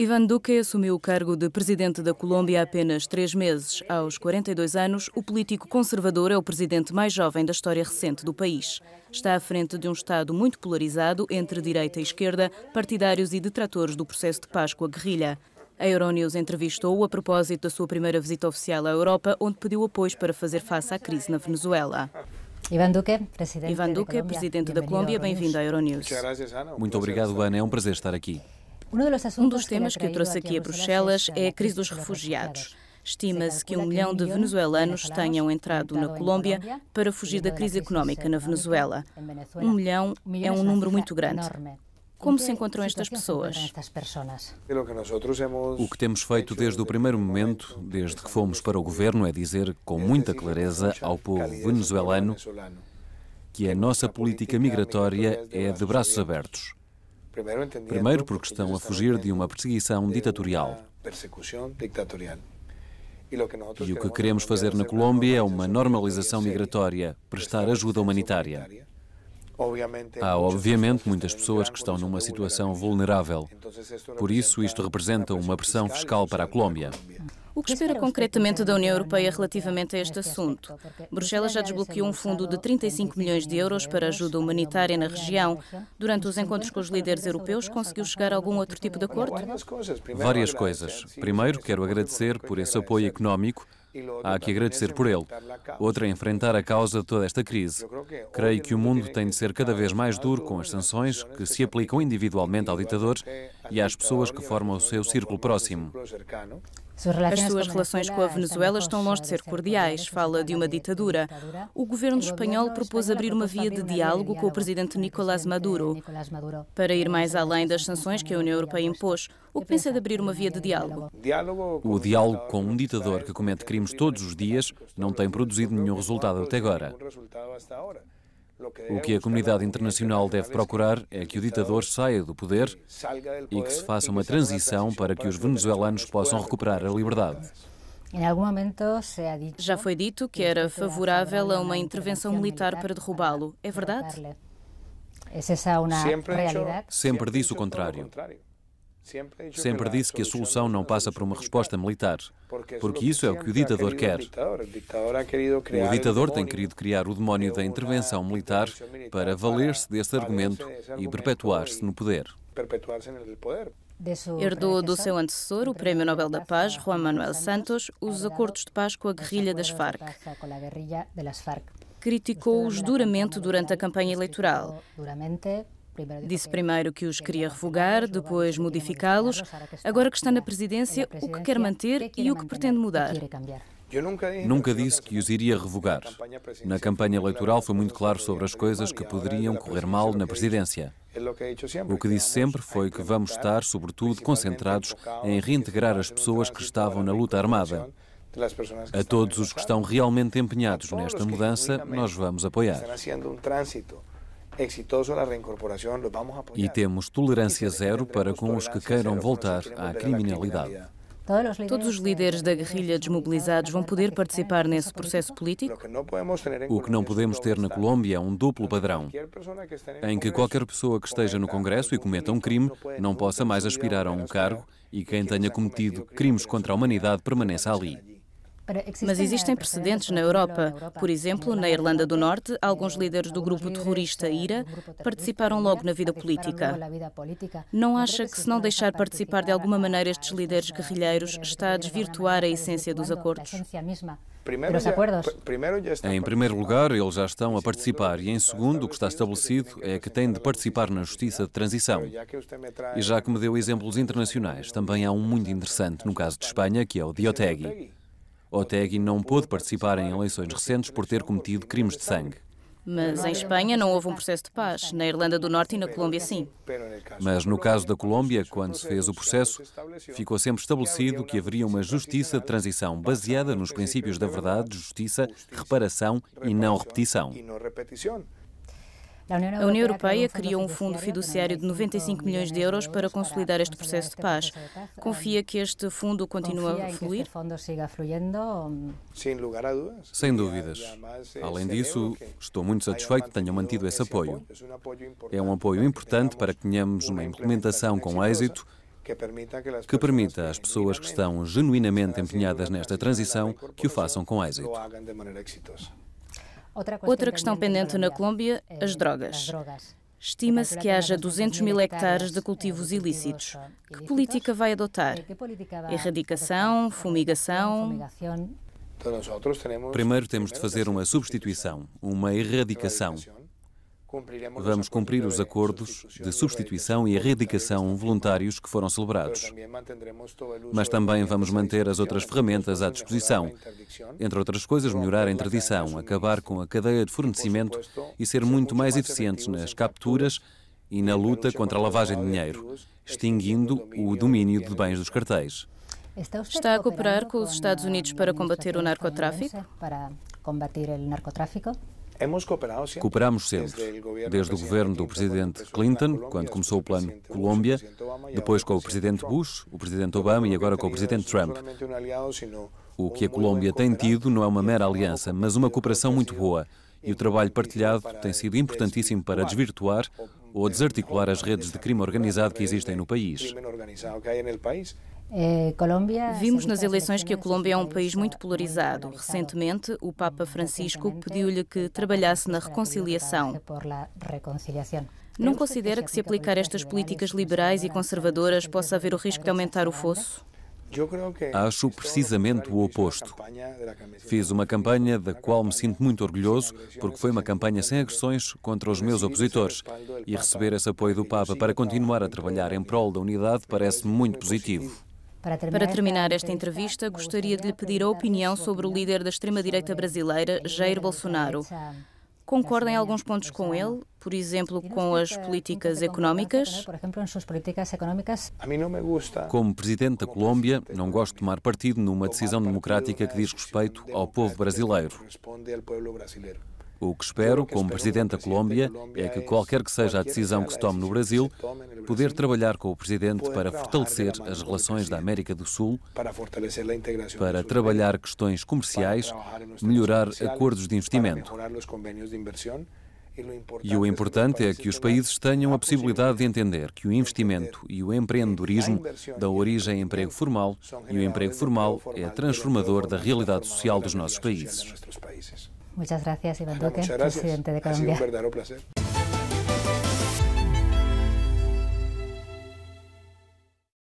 Ivan Duque assumiu o cargo de presidente da Colômbia há apenas três meses. Aos 42 anos, o político conservador é o presidente mais jovem da história recente do país. Está à frente de um Estado muito polarizado entre direita e esquerda, partidários e detratores do processo de paz com a guerrilha. A Euronews entrevistou-o a propósito da sua primeira visita oficial à Europa, onde pediu apoios para fazer face à crise na Venezuela. Ivan Duque, presidente, Ivan Duque, presidente da Colômbia, bem-vindo à Euronews. Muito obrigado, Ana. É um prazer estar aqui. Um dos temas que eu trouxe aqui a Bruxelas é a crise dos refugiados. Estima-se que um milhão de venezuelanos tenham entrado na Colômbia para fugir da crise económica na Venezuela. Um milhão é um número muito grande. Como se encontram estas pessoas? O que temos feito desde o primeiro momento, desde que fomos para o governo, é dizer com muita clareza ao povo venezuelano que a nossa política migratória é de braços abertos. Primeiro, porque estão a fugir de uma perseguição ditatorial. E o que queremos fazer na Colômbia é uma normalização migratória, prestar ajuda humanitária. Há, obviamente, muitas pessoas que estão numa situação vulnerável. Então, Por isso, isto representa uma pressão fiscal para a é Colômbia. O que espera concretamente da União Europeia relativamente a este assunto? Bruxelas já desbloqueou um fundo de 35 milhões de euros para ajuda humanitária na região. Durante os encontros com os líderes europeus, conseguiu chegar a algum outro tipo de acordo? Várias coisas. Primeiro, quero agradecer por esse apoio económico Há que agradecer por ele. Outra é enfrentar a causa de toda esta crise. Creio que o mundo tem de ser cada vez mais duro com as sanções que se aplicam individualmente ao ditador e às pessoas que formam o seu círculo próximo. As suas relações com a Venezuela estão longe de ser cordiais. Fala de uma ditadura. O governo espanhol propôs abrir uma via de diálogo com o presidente Nicolás Maduro para ir mais além das sanções que a União Europeia impôs. O que pensa de abrir uma via de diálogo? O diálogo com um ditador que comete crimes todos os dias não tem produzido nenhum resultado até agora. O é que a comunidade internacional deve procurar é que o ditador saia do poder e que se faça uma transição para que os venezuelanos possam recuperar a liberdade. Já foi dito que era favorável a uma intervenção militar para derrubá-lo. É verdade? Sempre disse o contrário. Sempre disse que a solução não passa por uma resposta militar, porque isso é o que o ditador é quer. O ditador tem querido criar o demónio é da intervenção militar para valer-se desse argumento e perpetuar-se no poder. Herdou do seu antecessor o Prémio Nobel da Paz, Juan Manuel Santos, os acordos de paz com a guerrilha das Farc criticou-os duramente durante a campanha eleitoral. Disse primeiro que os queria revogar, depois modificá-los. Agora que está na presidência, o que quer manter e o que pretende mudar? Nunca disse que os iria revogar. Na campanha eleitoral foi muito claro sobre as coisas que poderiam correr mal na presidência. O que disse sempre foi que vamos estar, sobretudo, concentrados em reintegrar as pessoas que estavam na luta armada. A todos os que estão realmente empenhados nesta mudança, nós vamos apoiar. E temos tolerância zero para com os que queiram voltar à criminalidade. Todos os líderes da guerrilha desmobilizados vão poder participar nesse processo político? O que não podemos ter na Colômbia é um duplo padrão, em que qualquer pessoa que esteja no Congresso e cometa um crime não possa mais aspirar a um cargo e quem tenha cometido crimes contra a humanidade permaneça ali. Mas existem precedentes na Europa. Por exemplo, na Irlanda do Norte, alguns eh, líderes do grupo terrorista IRA participaram logo na vida política. Não acha que, se não deixar participar de alguma maneira estes líderes guerrilheiros, está a desvirtuar a essência dos acordos? Em primeiro lugar, eles já estão a participar e, em segundo, o que está estabelecido é que têm de participar na justiça de transição. E já que me deu exemplos internacionais, também há um muito interessante no caso de Espanha, que é o Diotegui. Otegi não pôde participar em eleições recentes por ter cometido crimes de sangue. Mas em Espanha não houve um processo de paz, na Irlanda do Norte e na Colômbia sim. Mas no caso da Colômbia, quando se fez o processo, ficou sempre estabelecido que haveria uma justiça de transição baseada nos princípios da verdade, justiça, reparação e não repetição. A União Europeia é criou um fundo é? fiduciário de 95 milhões de euros para consolidar este processo de paz. Tá Confia que este fundo continue a fluir? Sem dúvidas. Além é disso, estou muito satisfeito que tenham mantido esse apoio. É um apoio importante para que tenhamos uma implementação com êxito que permita às pessoas que estão genuinamente empenhadas nesta transição que o façam com êxito. Outra questão pendente na Colômbia, é as drogas. Estima-se que haja 200 mil hectares de é cultivos ilícitos. Que política vai adotar? Erradicação, fumigação? Então, Primeiro temos de fazer uma substituição, uma erradicação. Vamos cumprir os acordos de substituição e erradicação voluntários que foram celebrados. Mas também vamos manter as outras ferramentas à disposição. Entre outras coisas, melhorar a interdição, acabar com a cadeia de fornecimento e ser muito mais eficientes nas capturas e na luta contra a lavagem de dinheiro, extinguindo o domínio de bens dos cartéis. Está a cooperar com os Estados Unidos eh, para combater o narcotráfico? Para combater o narcotráfico? Cooperamos sempre, desde o governo do presidente Clinton, quando começou o plano Colômbia, depois com o presidente Bush, o presidente Obama e agora com o presidente Trump. O que a Colômbia tem tido não é uma mera aliança, mas uma cooperação muito boa. E o trabalho partilhado tem sido importantíssimo para desvirtuar ou desarticular as redes de crime organizado que existem no país. É, Vimos nas eleições que a Colômbia é um é país muito polarizado. Recentemente, o Papa então, Francisco pediu-lhe que trabalhasse na então, reconciliação. Não considera que, se aplicar estas políticas liberais e conservadoras, possa haver o risco de aumentar o fosso? Acho precisamente o oposto. Fiz uma campanha da qual me sinto muito orgulhoso, porque foi uma campanha sem agressões contra os meus opositores. E receber esse apoio do Papa para continuar a trabalhar em prol da unidade parece-me muito positivo. Para terminar, Para terminar esta entrevista, gostaria de lhe pedir a opinião sobre o líder da extrema-direita brasileira, Jair Bolsonaro. Concorda em alguns pontos com ele, por exemplo, com as políticas económicas? Como presidente da Colômbia, não gosto de tomar partido numa decisão democrática que diz respeito ao povo brasileiro. O que espero, como Presidente da Colômbia, é que é qualquer que seja a decisão que se tome no Brasil, poder trabalhar com o Presidente para fortalecer as relações da América do Sul, para trabalhar questões comerciais, melhorar acordos de investimento. E o importante é que os é países tenham a possibilidade de entender que o investimento e o empreendedorismo dão origem a emprego formal e o emprego formal é transformador da realidade social dos nossos países. Muchas gracias, Iván Duque, presidente de Colombia.